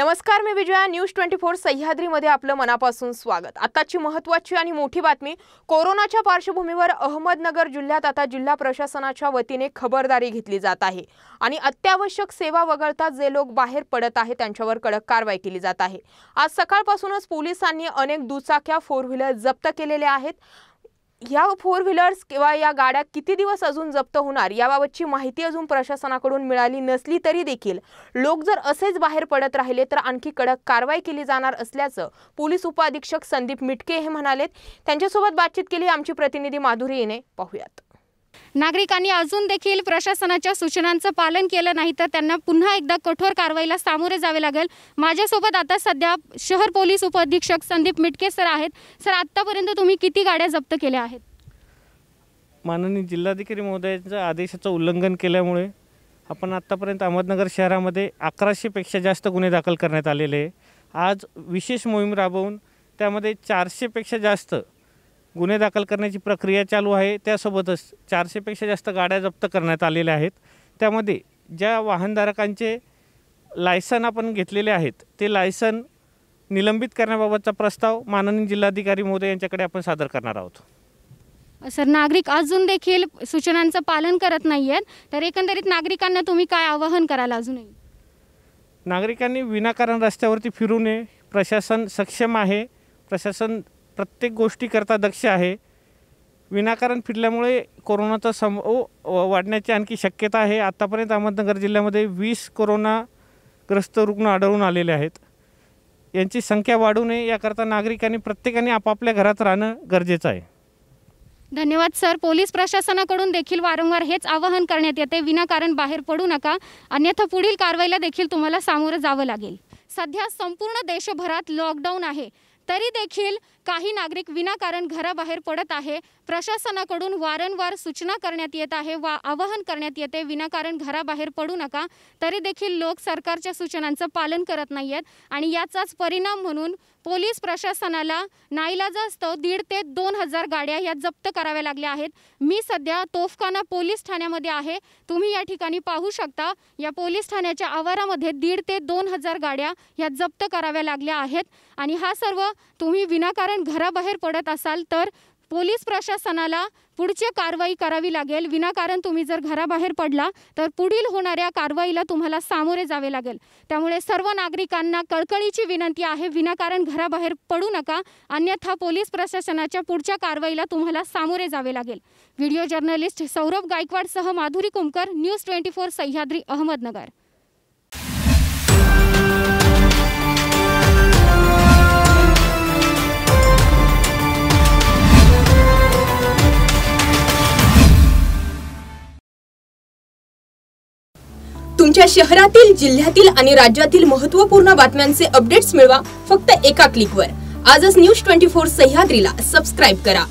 नमस्कार मी Vijaya news twenty four सह्याद्रीमध्ये आपलं मनापासून स्वागत आताची महत्त्वाची आणि मोठी बातमी कोरोनाच्या पार्श्वभूमीवर अहमदनगर जिल्ह्यात आता जिल्हा प्रशासनाच्या वतीने खबरदारी घेतली जात आहे आणि अत्यावश्यक सेवा वगळता जे लोक बाहेर पडत आहे त्यांच्यावर कडक कारवाई केली जात आहे आज सकाळपासूनच पोलिसांनी अनेक दुचाक्या फोर व्हीलर जप्त केलेल्या आहेत या फोर व्हीलर्स किंवा या गाड्या किती दिवस अजून जप्त होणार याबाबतची माहिती अजून प्रशासनाकडून मिळाली नसली तरी देखील लोक जर असेच बाहेर पडत राहिले तर आणखी कडक कारवाई केली जाणार असल्याचं पोलीस उपअधीक्षक संदीप मिटके हे म्हणालेत त्यांच्यासोबत बातचीत केली आमची प्रतिनिधी माधुरी येणे पाहूयात नागरिकांनी अजून देखील प्रशासनाच्या सूचनांचं पालन केलं नाही तर त्यांना पुन्हा एकदा कठोर कारवाईला सामोरे जावे लागेल माझ्यासोबत आता सध्या शहर पोलीस उपअधीक्षक संदीप मिटके सर आहेत सर आत्तापर्यंत तुम्ही किती गाड्या जप्त केल्या आहेत माननीय जिल्हाधिकारी महोदयांच्या आदेशाचं उल्लंघन केल्यामुळे आपण आत्तापर्यंत अहमदनगर शहरामध्ये अकराशेपेक्षा जास्त गुन्हे दाखल करण्यात आलेले आहे आज विशेष मोहीम राबवून त्यामध्ये चारशेपेक्षा जास्त गुन्हे दाखल करण्याची प्रक्रिया चालू आहे त्यासोबतच चारशेपेक्षा जास्त गाड्या जप्त करण्यात आलेल्या आहेत त्यामध्ये ज्या वाहनधारकांचे लायसन आपण घेतलेले आहेत ते लायसन निलंबित करण्याबाबतचा प्रस्ताव माननीय जिल्हाधिकारी मोदय यांच्याकडे आपण सादर करणार आहोत सर नागरिक अजून देखील सूचनांचं पालन करत नाही आहेत तर एकंदरीत नागरिकांना तुम्ही काय आवाहन कराल अजूनही नागरिकांनी विनाकारण रस्त्यावरती फिरू नये प्रशासन सक्षम आहे प्रशासन प्रत्येक गोष्टीकरता दक्ष आहे विनाकारण फिरल्यामुळे कोरोनाचा सम वाढण्याची आणखी शक्यता आहे आत्तापर्यंत अहमदनगर जिल्ह्यामध्ये वीस कोरोनाग्रस्त रुग्ण आढळून आलेले आहेत यांची संख्या वाढू नये याकरता नागरिकांनी प्रत्येकाने आपापल्या घरात राहणं गरजेचं आहे धन्यवाद सर पोलीस प्रशासनाकडून देखील वारंवार हेच आवाहन करण्यात येते विनाकारण बाहेर पडू नका अन्यथा पुढील कारवाईला देखील तुम्हाला सामोरं जावं लागेल सध्या संपूर्ण देशभरात लॉकडाऊन आहे तरी देखील काही नागरिक विनाकारण घराबाहेर पडत आहे प्रशासनाकडून वारंवार सूचना करण्यात येत आहे वा आवाहन करण्यात येते विनाकारण घराबाहेर पडू नका तरी देखील लोक सरकारच्या सूचनांचं पालन करत नाही आहेत आणि याचाच परिणाम म्हणून पोलीस प्रशासनाला नाईलाजास्तव दीड ते दोन हजार गाड्या या जप्त कराव्या लागल्या आहेत मी सध्या तोफखाना पोलीस ठाण्यामध्ये आहे तुम्ही या ठिकाणी पाहू शकता या पोलीस ठाण्याच्या आवारामध्ये दीड ते दोन हजार गाड्या ह्या जप्त कराव्या लागल्या आहेत आणि हा सर्व तुम्ही विनाकारण आपण घराबाहेर पडत असाल तर पोलीस प्रशासनाला पुढची कारवाई करावी लागेल विनाकारण तुम्ही जर घराबाहेर पडला तर पुढील होणाऱ्या कारवाईला तुम्हाला सामोरे जावे लागेल त्यामुळे सर्व नागरिकांना कळकळीची विनंती आहे विनाकारण घराबाहेर पडू नका अन्यथा पोलीस प्रशासनाच्या पुढच्या कारवाईला तुम्हाला सामोरे जावे लागेल व्हिडिओ जर्नलिस्ट सौरभ गायकवाडसह माधुरी कुंकर न्यूज ट्वेंटी सह्याद्री अहमदनगर तुमच्या शहरातील जिल्ह्यातील आणि राज्यातील महत्त्वपूर्ण बातम्यांचे अपडेट्स मिळवा फक्त एका क्लिकवर आजच न्यूज ट्वेंटी फोर सह्याद्रीला सबस्क्राईब करा